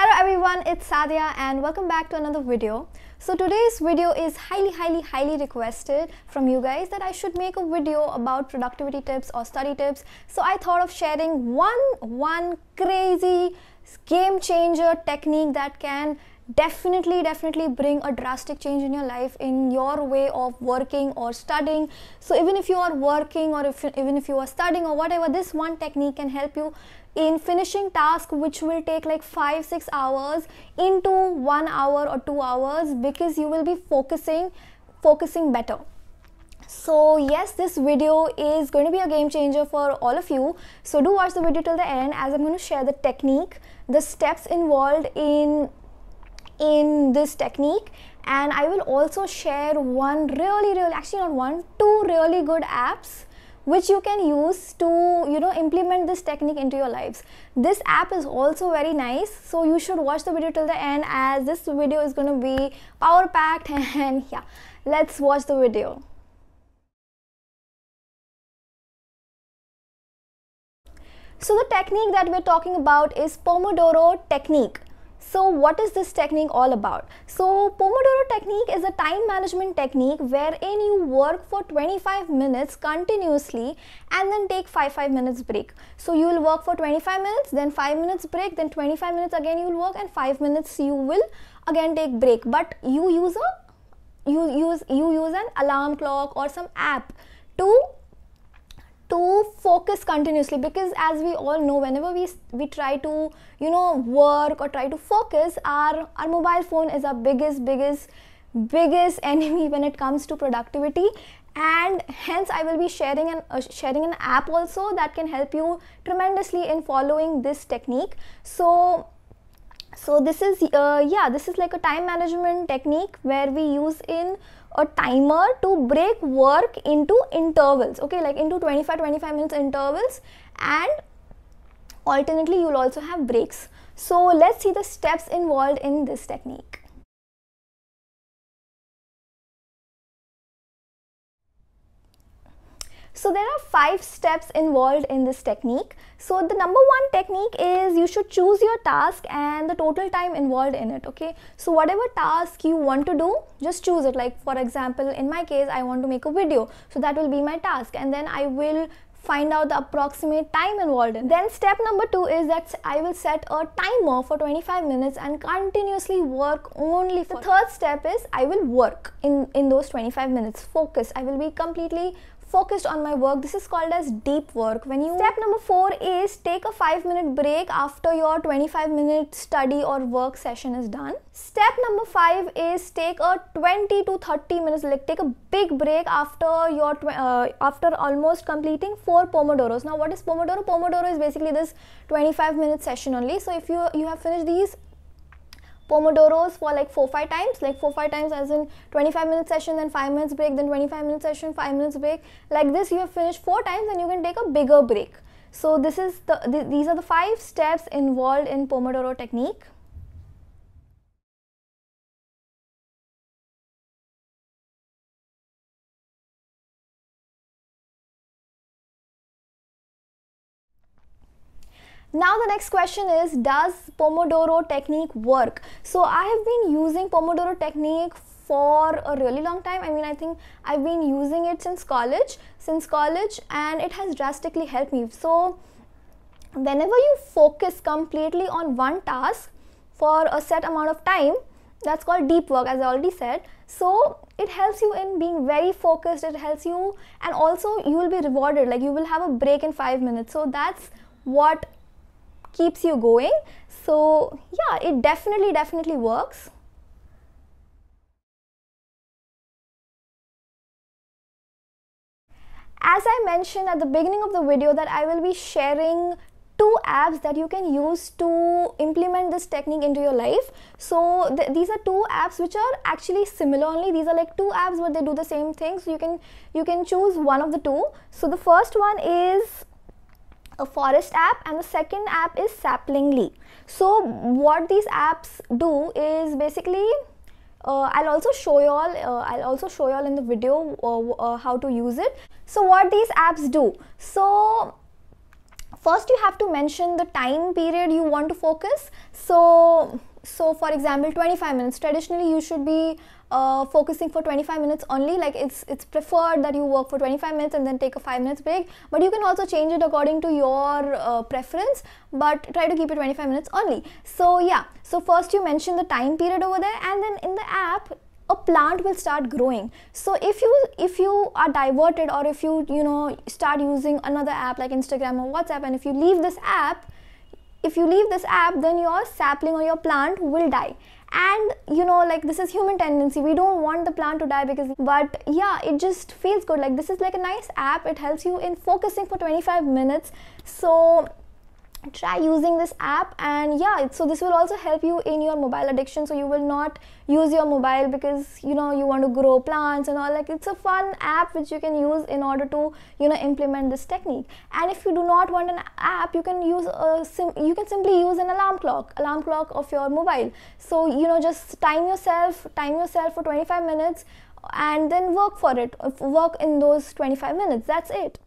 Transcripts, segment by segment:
Hello everyone, it's Sadia and welcome back to another video. So today's video is highly highly highly requested from you guys that I should make a video about productivity tips or study tips. So I thought of sharing one one crazy game changer technique that can definitely definitely bring a drastic change in your life in your way of working or studying so even if you are working or if even if you are studying or whatever this one technique can help you in finishing task which will take like 5 6 hours into 1 hour or 2 hours because you will be focusing focusing better so yes this video is going to be a game changer for all of you so do watch the video till the end as i'm going to share the technique the steps involved in in this technique and I will also share one really really actually not one two really good apps which you can use to you know implement this technique into your lives this app is also very nice so you should watch the video till the end as this video is going to be power packed and yeah let's watch the video so the technique that we're talking about is pomodoro technique so what is this technique all about? So Pomodoro technique is a time management technique wherein you work for 25 minutes continuously and then take 5 5 minutes break. So you will work for 25 minutes, then 5 minutes break, then 25 minutes again you will work and 5 minutes you will again take break. But you use a you use you use an alarm clock or some app to to focus continuously because as we all know whenever we we try to you know work or try to focus our our mobile phone is our biggest biggest biggest enemy when it comes to productivity and hence i will be sharing an uh, sharing an app also that can help you tremendously in following this technique so so this is uh, yeah this is like a time management technique where we use in a timer to break work into intervals okay like into 25 25 minutes intervals and alternately you'll also have breaks so let's see the steps involved in this technique So there are five steps involved in this technique. So the number one technique is you should choose your task and the total time involved in it. Okay. So whatever task you want to do, just choose it. Like for example, in my case, I want to make a video. So that will be my task. And then I will find out the approximate time involved in. Then step number two is that I will set a timer for 25 minutes and continuously work only for The third step is I will work in, in those 25 minutes, focus. I will be completely focused on my work. This is called as deep work. When you Step number 4 is take a 5 minute break after your 25 minute study or work session is done. Step number 5 is take a 20 to 30 minutes like take a big break after your uh, after almost completing 4 pomodoros. Now what is pomodoro? Pomodoro is basically this 25 minute session only. So if you you have finished these Pomodoros for like 4-5 times, like 4-5 times as in 25 minute session, then 5 minutes break, then 25 minute session, 5 minutes break. Like this you have finished 4 times and you can take a bigger break. So this is the, th these are the 5 steps involved in Pomodoro technique. Now the next question is does Pomodoro technique work? So I have been using Pomodoro technique for a really long time. I mean, I think I've been using it since college, since college and it has drastically helped me. So whenever you focus completely on one task for a set amount of time, that's called deep work as I already said. So it helps you in being very focused, it helps you and also you will be rewarded like you will have a break in 5 minutes. So that's what keeps you going. So yeah, it definitely, definitely works. As I mentioned at the beginning of the video that I will be sharing two apps that you can use to implement this technique into your life so th these are two apps which are actually similar only these are like two apps but they do the same thing so you can you can choose one of the two so the first one is a forest app and the second app is saplingly so what these apps do is basically uh, I'll also show y'all uh, I'll also show y'all in the video uh, uh, how to use it so what these apps do so first you have to mention the time period you want to focus so so for example 25 minutes traditionally you should be uh, focusing for 25 minutes only like it's it's preferred that you work for 25 minutes and then take a 5 minutes break but you can also change it according to your uh, preference but try to keep it 25 minutes only so yeah so first you mention the time period over there and then in the app a plant will start growing so if you if you are diverted or if you you know start using another app like instagram or whatsapp and if you leave this app if you leave this app then your sapling or your plant will die and you know like this is human tendency we don't want the plant to die because but yeah it just feels good like this is like a nice app it helps you in focusing for 25 minutes so try using this app and yeah so this will also help you in your mobile addiction so you will not use your mobile because you know you want to grow plants and all like it's a fun app which you can use in order to you know implement this technique and if you do not want an app you can use a sim- you can simply use an alarm clock alarm clock of your mobile so you know just time yourself time yourself for 25 minutes and then work for it work in those 25 minutes that's it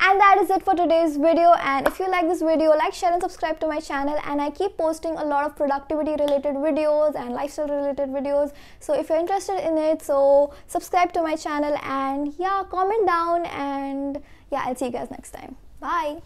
and that is it for today's video and if you like this video like share and subscribe to my channel and i keep posting a lot of productivity related videos and lifestyle related videos so if you're interested in it so subscribe to my channel and yeah comment down and yeah i'll see you guys next time bye